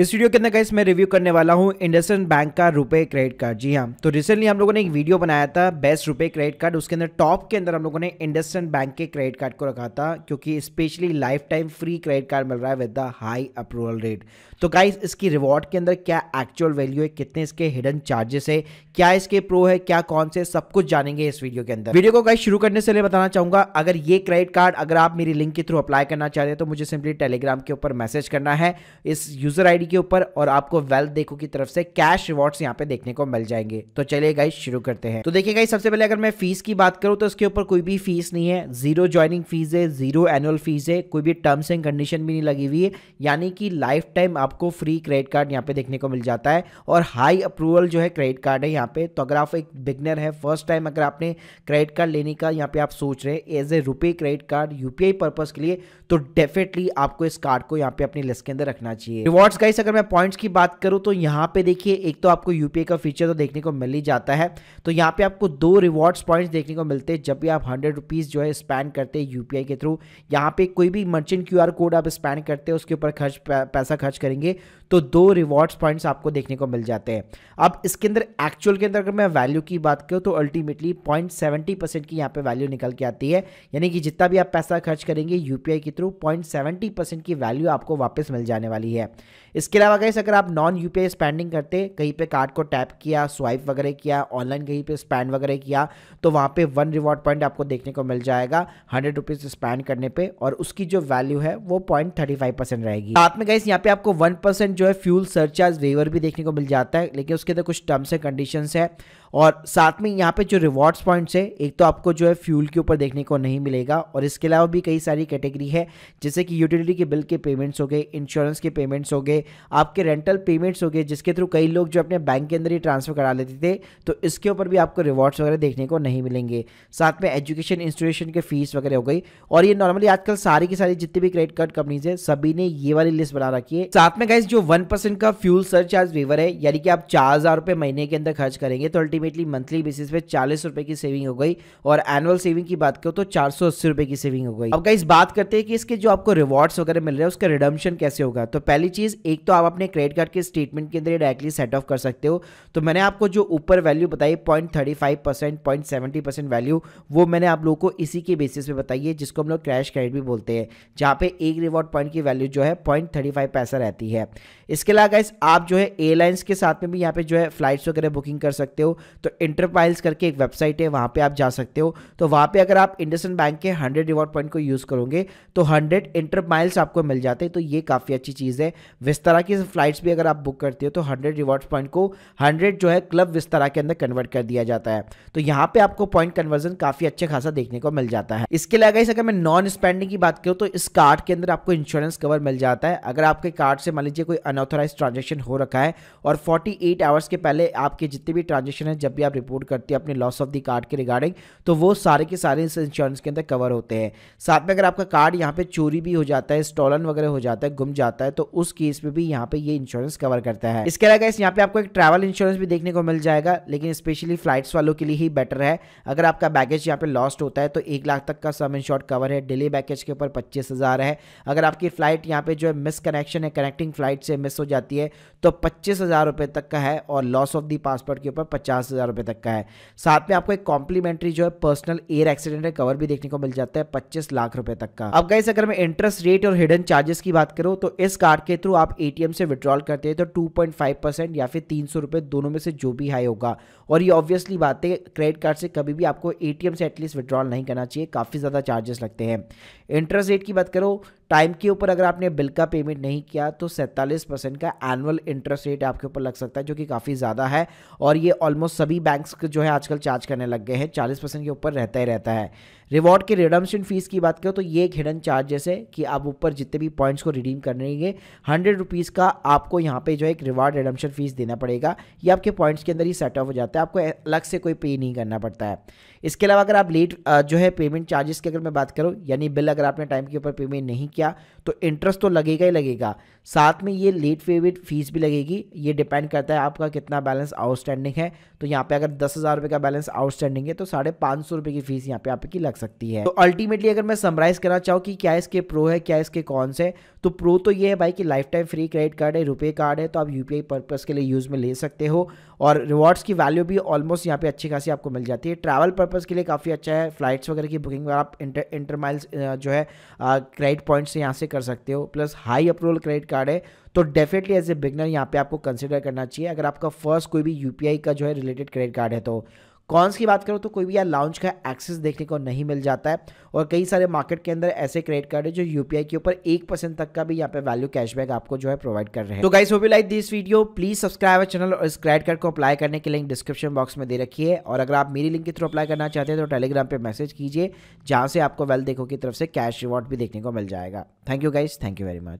इस वीडियो के अंदर गाइस मैं रिव्यू करने वाला हूँ इंडसन बैंक का रुपए क्रेडिट कार्ड जी हाँ तो रिसेंटली हम लोगों ने एक वीडियो बनाया था बेस्ट रुपए क्रेडिट कार्ड उसके अंदर टॉप के अंदर हम लोगों ने इंडसन बैंक के क्रेडिट कार्ड को रखा था क्योंकि specially lifetime free credit card मिल रहा है with the high approval rate तो गाइस इसकी रिवॉर्ड के अंदर क्या एक्चुअल वैल्यू है कितने इसके हिडन चार्जेस है क्या इसके प्रो है क्या कौन से सब कुछ जानेंगे इस वीडियो के अंदर वीडियो को गाइस शुरू करने से पहले बताना चाहूंगा अगर ये क्रेडिट कार्ड अगर आप मेरी लिंक के थ्रू अप्लाई करना चाहते हैं तो मुझे सिंपली टेलीग्राम के ऊपर मैसेज करना है इस यूजर आई आईडी के ऊपर और आपको वेल्थ देखो की तरफ से कैश रिवॉर्ड्स यहाँ पे देखने को मिल जाएंगे तो चलिए गाइस शुरू करते हैं तो देखिए गाइस सबसे पहले अगर मैं फीस की बात करूँ तो इसके ऊपर कोई भी फीस नहीं है जीरो ज्वाइनिंग फीस है जीरो एनुअल फीस है कोई भी टर्म्स एंड कंडीशन भी नहीं लगी हुई है यानी कि लाइफ टाइम आपको फ्री क्रेडिट कार्ड यहाँ पे देखने को मिल जाता है और हाई अप्रूवल जो है क्रेडिट कार्ड है यहाँ पे तो अगर आप एक बिगनर है फर्स्ट टाइम अगर आपने क्रेडिट कार्ड लेने का यहाँ पे आप सोच रहे हैं as a RuPay credit card UPI purpose के लिए तो डेफिनेटली आपको इस कार्ड को यहाँ पे अपनी लिस्ट के अंदर रखना चाहिए रिवॉर्ड्स का गाइस अगर मैं पॉइंट्स की बात करूं तो यहां पे देखिए एक तो आपको यूपीए का फीचर तो देखने को मिल ही जाता है तो यहां पे आपको दो रिवॉर्ड्स पॉइंट्स देखने को मिलते हैं जब भी आप हंड्रेड रुपीज़ जो है स्पैन करते हैं यूपीआई के थ्रू यहां पे कोई भी मर्चेंट क्यूआर कोड आप स्पैन करते हैं उसके ऊपर खर्च पैसा खर्च करेंगे तो दो रिवॉर्ड्स पॉइंट्स आपको देखने को मिल जाते हैं अब इसके अंदर एक्चुअल के अंदर अगर मैं वैल्यू की बात करूँ तो अल्टीमेटली पॉइंट की यहाँ पे वैल्यू निकल के आती है यानी कि जितना भी आप पैसा खर्च करेंगे यूपीआई के थ्रू पॉइंट की वैल्यू आपको वापस मिल जाने वाली है इसके अलावा कैसे अगर आप नॉन यू पी स्पेंडिंग करते कहीं पे कार्ड को टैप किया स्वाइप वगैरह किया ऑनलाइन कहीं पे स्पैंड वगैरह किया तो वहाँ पे वन रिवॉर्ड पॉइंट आपको देखने को मिल जाएगा हंड्रेड रुपीज़ स्पैंड करने पे और उसकी जो वैल्यू है वो पॉइंट थर्टी फाइव परसेंट रहेगी साथ में कैसे यहाँ पे आपको वन परसेंट जो है फ्यूल सरचार्ज वेवर भी देखने को मिल जाता है लेकिन उसके अंदर कुछ टर्म्स एंड कंडीशन है और साथ में यहाँ पे जो रिवॉर्ड्स पॉइंट्स है एक तो आपको जो है फ्यूल के ऊपर देखने को नहीं मिलेगा और इसके अलावा भी कई सारी कैटेगरी है जैसे कि यूटिलिटी के बिल के पेमेंट्स हो गए इंश्योरेंस के पेमेंट्स हो गए आपके रेंटल पेमेंट्स हो गए जिसके थ्रू कई लोग जो अपने बैंक के अंदर ही ट्रांसफ़र करा लेते थे तो इसके ऊपर भी आपको रिवॉर्ड्स वगैरह देखने को नहीं मिलेंगे साथ में एजुकेशन इंस्टीट्यूशन के फीस वगैरह हो गई और ये नॉर्मली आजकल सारी की सारी जितनी भी क्रेडिट कार्ड कंपनीज है सभी ने ये वाली लिस्ट बना रखी है साथ में गाइज जो वन का फ्यूल सरचार्ज वेवर है यानी कि आप चार महीने के अंदर खर्च करेंगे तो अल्टीमेटली मंथली बेसिस पे चालीस की सेविंग हो गई और एनुअल सेविंग की बात करो तो चार की सेविंग हो गई अब गाइज बात करते हैं कि इसके जो आपको रिवॉर्ड्स वगैरह मिल रहे हैं उसका रिडम्शन कैसे होगा तो पहली चीज़ एक तो आप अपने क्रेडिट कार्ड के स्टेटमेंट के अंदर डायरेक्टली सेट ऑफ कर सकते हो तो मैंने आपको जो ऊपर वैल्यू बताई point thirty five percent point seventy percent value वो मैंने आप लोगों को इसी के बेसिस पे बताई है जिसको हम लोग क्रैश क्रेडिट भी बोलते हैं जहाँ पे एक रिवॉर्ड पॉइंट की वैल्यू जो है पॉइंट थर्टी फाइव पैसा रहती है इसके अलावा इस आप जो है एयरलाइंस के साथ में भी यहाँ पे जो है फ्लाइट्स वगैरह बुकिंग कर सकते हो तो इंटरप्राइल्स करके एक वेबसाइट है वहाँ पर आप जा सकते हो तो वहाँ पर अगर आप इंडसन बैंक के हंड्रेड रिवॉर्ड पॉइंट को यूज़ करोगे तो हंड्रेड इंटरप्राइल्स आपको मिल जाते हैं तो ये काफ़ी अच्छी चीज़ है विस्तार तरह की फ्लाइट्स भी अगर आप बुक करते हो तो हंड्रेड रिवॉर्ड्स पॉइंट को हंड्रेड जो है क्लब विस्तारा के अंदर कन्वर्ट कर दिया जाता है तो यहाँ पे आपको पॉइंट कन्वर्जन काफी अच्छा खासा देखने को मिल जाता है इसके अलावा अगर मैं नॉन स्पेंडिंग की बात करूँ तो इस कार्ड के अंदर आपको इंश्योरेंस कवर मिल जाता है अगर आपके कार्ड से मान लीजिए कोई अनऑथोराइज ट्रांजेक्शन हो रखा है और फोर्टी एट आवर्स के पहले आपके जितने भी ट्रांजेक्शन है जब भी आप रिपोर्ट करते हो अपने लॉस ऑफ दी कार्ड के रिगार्डिंग तो वो सारे के सारे इस इंश्योरेंस के अंदर कवर होते हैं साथ में अगर आपका कार्ड यहाँ पे चोरी भी हो जाता है स्टॉलन वगैरह हो जाता है गुम जाता है तो उस केस में भी भी यहाँ पे ये इंश्योरेंस कवर करता है इसके अलावा इस यहाँ पे आपको एक ट्रैवल इंश्योरेंस भी देखने को मिल जाएगा लेकिन स्पेशली फ्लाइट्स वालों के लिए ही बेटर है अगर आपका बैगेज यहाँ पे लॉस्ट होता है तो एक लाख तक का सम इंश्योर कवर है डेली बैगेज के ऊपर पच्चीस है अगर आपकी फ्लाइट यहाँ पे जो है मिस कनेक्शन है कनेक्टिंग फ्लाइट से मिस हो जाती है तो पच्चीस तक का है और लॉस ऑफ दी पासपोर्ट के ऊपर पचास तक का है साथ में आपको एक कॉम्प्लीमेंट्री जो है पर्सनल एयर एक्सीडेंट कवर भी देखने को मिल जाता है पच्चीस लाख रुपए तक का अब गाइस अगर मैं इंटरेस्ट रेट और हिडन चार्जेस की बात करूं तो इस कार्ड के थ्रू आप एटीएम से विड्रॉल करते हैं तो 2.5 परसेंट या फिर तीन सौ रुपये दोनों में से जो भी हाई होगा और ये ऑब्वियसली बात है क्रेडिट कार्ड से कभी भी आपको ए से एटलीस्ट विड्रॉल नहीं करना चाहिए काफ़ी ज़्यादा चार्जेस लगते हैं इंटरेस्ट रेट की बात करो टाइम के ऊपर अगर आपने बिल का पेमेंट नहीं किया तो सैंतालीस परसेंट का एनुअल इंटरेस्ट रेट आपके ऊपर लग सकता है जो कि काफ़ी ज़्यादा है और ये ऑलमोस्ट सभी बैंक्स जो है आजकल चार्ज करने लग गए हैं चालीस परसेंट के ऊपर रहता ही रहता है रिवॉर्ड के रिडम्शन फीस की बात करो तो ये एक हिडन चार्जेस है कि आप ऊपर जितने भी पॉइंट्स को रिडीम करेंगे हंड्रेड रुपीज़ का आपको यहाँ पे जो है एक रिवॉर्ड रिडम्शन फीस देना पड़ेगा ये आपके पॉइंट्स के अंदर ही सेट ऑफ हो जाता है जाता तो है आपको अलग से कोई पे नहीं करना पड़ता है इसके अलावा अगर आप लेट जो है पेमेंट चार्जेस की अगर मैं बात करूँ यानी बिल अगर आपने टाइम के ऊपर पेमेंट नहीं किया तो इंटरेस्ट तो लगेगा ही लगेगा साथ में ये लेट पेमेंट फीस भी लगेगी ये डिपेंड करता है आपका कितना बैलेंस आउटस्टैंडिंग है तो यहाँ पे अगर दस हज़ार रुपये का बैलेंस आउटस्टैंडिंग है तो साढ़े पाँच सौ रुपये की फीस यहाँ पे आपकी लग सकती है तो अल्टीमेटली अगर मैं समराइज करना चाहूँ कि क्या इसके प्रो है क्या इसके कॉन्स है तो प्रो तो ये है भाई कि lifetime free credit card है रुपये कार्ड है तो आप यू पर्पज़ के लिए यूज़ में ले सकते हो और रिवॉर्ड्स की वैल्यू वैल्यू भी ऑलमोस्ट यहाँ पे अच्छी खासी आपको मिल जाती है ट्रैवल पर्पज़ के लिए काफ़ी अच्छा है फ्लाइट्स वगैरह की बुकिंग आप इंटर इंटर माइल्स जो है क्रेडिट पॉइंट से यहाँ से कर सकते हो plus high approval credit card है तो डेफिनेटली एज ए बिगनर यहाँ पे आपको कंसिडर करना चाहिए अगर आपका फर्स्ट कोई भी यूपीआई का जो है रिलेटेड क्रेडिट कार्ड है तो कॉन्स की बात करो तो कोई भी यार लॉन्च का एक्सेस देखने को नहीं मिल जाता है और कई सारे मार्केट के अंदर ऐसे क्रेडिट कार्ड है जो यूपीआई के ऊपर एक परसेंट तक का भी यहाँ पे वैल्यू कैशबैक आपको जो है प्रोवाइड कर रहे हैं तो गाइस वो भी like this video please subscribe है चैनल और इस क्रेडिट कार्ड को अप्लाई करने के लिंक डिस्क्रिप्शन बॉक्स में दे रखी है और अगर आप मेरी लिंक के थ्रू अप्लाई करना चाहते हैं तो टेलीग्राम पर मैसेज कीजिए जहाँ से आपको वेल देखो की तरफ से कैश रिवॉर्ड भी देखने को मिल जाएगा thank you guys thank you very much